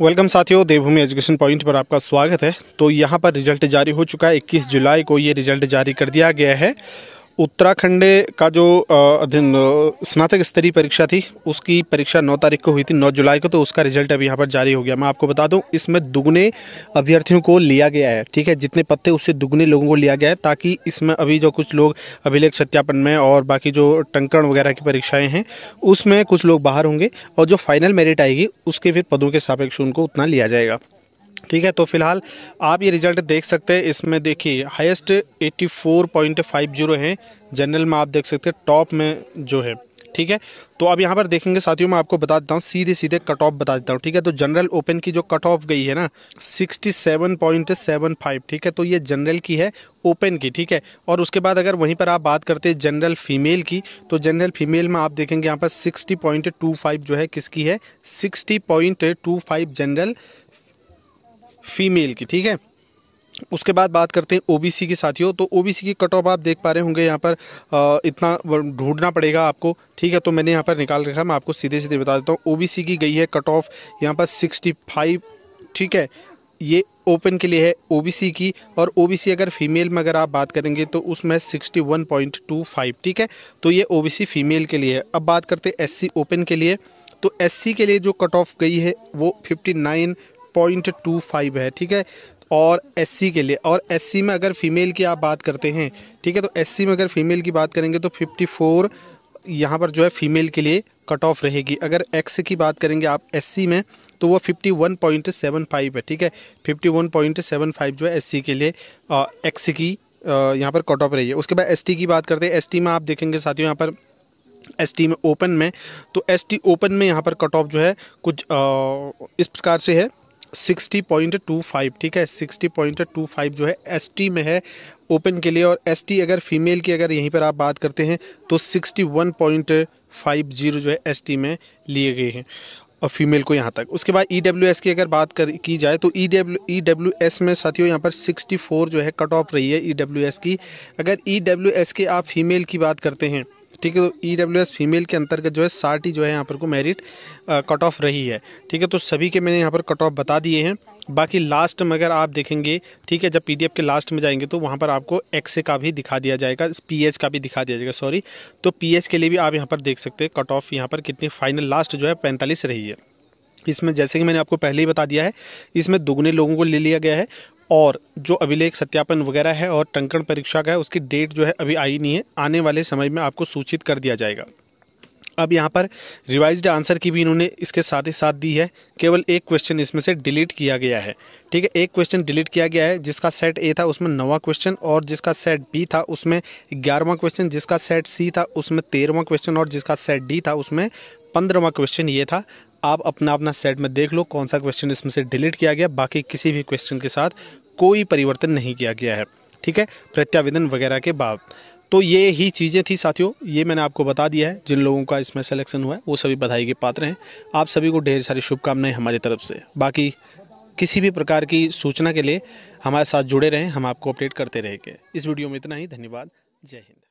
welcome साथियों देवभूमि education point पर आपका स्वागत है तो यहाँ पर रिजल्ट जारी हो चुका है 21 जुलाई को ये रिजल्ट जारी कर दिया गया है उत्तराखंड का जो स्नातक स्तरीय परीक्षा थी उसकी परीक्षा 9 तारीख को हुई थी 9 जुलाई को तो उसका रिजल्ट अभी यहाँ पर जारी हो गया मैं आपको बता दूँ इसमें दुगने अभ्यर्थियों को लिया गया है ठीक है जितने पत्ते उससे दुगने लोगों को लिया गया है ताकि इसमें अभी जो कुछ लोग अभिलेख सत्यापन में और बाकी जो टंकण वगैरह की परीक्षाएँ हैं उसमें कुछ लोग बाहर होंगे और जो फाइनल मेरिट आएगी उसके फिर पदों के सापेक्ष उनको उतना लिया जाएगा ठीक है तो फिलहाल आप ये रिजल्ट देख सकते हैं इसमें देखिए हाईएस्ट 84.50 हैं जनरल में आप देख सकते हैं टॉप में जो है ठीक है तो अब यहाँ पर देखेंगे साथियों मैं आपको बता देता हूँ सीधे सीधे कट ऑफ बता देता हूँ ठीक है तो जनरल ओपन की जो कट ऑफ गई है ना 67.75 ठीक है तो ये जनरल की है ओपन की ठीक है और उसके बाद अगर वहीं पर आप बात करते हैं जनरल फीमेल की तो जनरल फीमेल में आप देखेंगे यहाँ पर सिक्सटी जो है किसकी है सिक्सटी जनरल फीमेल की ठीक है उसके बाद बात करते हैं ओबीसी के साथियों तो ओबीसी की कट ऑफ आप देख पा रहे होंगे यहाँ पर आ, इतना ढूंढना पड़ेगा आपको ठीक है तो मैंने यहाँ पर निकाल रखा मैं आपको सीधे सीधे बता देता हूँ ओबीसी की गई है कट ऑफ यहाँ पर सिक्सटी फाइव ठीक है ये ओपन के लिए है ओबीसी की और ओबीसी अगर फीमेल में अगर आप बात करेंगे तो उसमें सिक्सटी ठीक है तो ये ओ फीमेल के लिए है अब बात करते हैं एस ओपन के लिए तो एससी के लिए जो कट ऑफ गई है वो 59 पॉइंट टू फाइव है ठीक है और एससी के लिए और एससी में अगर फीमेल की आप बात करते हैं ठीक है तो एससी में अगर फीमेल की बात करेंगे तो फिफ्टी फोर यहाँ पर जो है फीमेल के लिए कट ऑफ रहेगी अगर एक्स की बात करेंगे आप एससी में तो वो फाइव है ठीक है fifty one point seven five जो है एस के लिए एक्स की यहाँ पर कट ऑफ रही है उसके बाद एस की बात करते हैं एस में आप देखेंगे साथियों यहाँ पर एस टी में ओपन में तो एस टी ओपन में यहाँ पर कट ऑफ जो है कुछ आ, इस प्रकार से है सिक्सटी पॉइंट टू फाइव ठीक है सिक्सटी पॉइंट टू फाइव जो है एस टी में है ओपन के लिए और एस टी अगर फीमेल की अगर यहीं पर आप बात करते हैं तो sixty one point five zero जो है एस टी में लिए गए हैं और फीमेल को यहाँ तक उसके बाद ई e एस की अगर बात कर की जाए तो E W E W S में साथियों यहाँ पर 64 जो है कट ऑफ रही है ई डब्ल्यू एस की अगर ई डब्ल्यू एस के आप फीमेल की बात करते हैं ठीक है तो ई डब्ल्यू एस फीमेल के अंतर्गत जो है साठ ही जो है यहाँ पर को मेरिट कट ऑफ रही है ठीक है तो सभी के मैंने यहाँ पर कट ऑफ बता दिए हैं बाकी लास्ट में अगर आप देखेंगे ठीक है जब पीडीएफ के लास्ट में जाएंगे तो वहाँ पर आपको एक्स का भी दिखा दिया जाएगा पीएच का भी दिखा दिया जाएगा सॉरी तो पीएच के लिए भी आप यहाँ पर देख सकते हैं कट ऑफ यहाँ पर कितनी फाइनल लास्ट जो है पैंतालीस रही है इसमें जैसे कि मैंने आपको पहले ही बता दिया है इसमें दोगुने लोगों को ले लिया गया है और जो अभिलेख सत्यापन वगैरह है और टंकण परीक्षा का है उसकी डेट जो है अभी आई नहीं है आने वाले समय में आपको सूचित कर दिया जाएगा अब यहाँ पर रिवाइज्ड आंसर की भी इन्होंने इसके साथ ही साथ दी है केवल एक क्वेश्चन इसमें से डिलीट किया गया है ठीक है एक क्वेश्चन डिलीट किया गया है जिसका सेट ए था उसमें नवा क्वेश्चन और जिसका सेट बी था उसमें ग्यारहवा क्वेश्चन जिसका सेट सी था उसमें तेरहवा क्वेश्चन और जिसका सेट डी था उसमें पंद्रहवा क्वेश्चन ये था आप अपना अपना सेट में देख लो कौन सा क्वेश्चन इसमें से डिलीट किया गया बाकी किसी भी क्वेश्चन के साथ कोई परिवर्तन नहीं किया गया है ठीक है प्रत्यावेदन वगैरह के बाद तो ये ही चीज़ें थी साथियों ये मैंने आपको बता दिया है जिन लोगों का इसमें सेलेक्शन हुआ है वो सभी बधाई के पात्र हैं आप सभी को ढेर सारी शुभकामनाएं हमारी तरफ से बाकी किसी भी प्रकार की सूचना के लिए हमारे साथ जुड़े रहें हम आपको अपडेट करते रहेंगे इस वीडियो में इतना ही धन्यवाद जय हिंद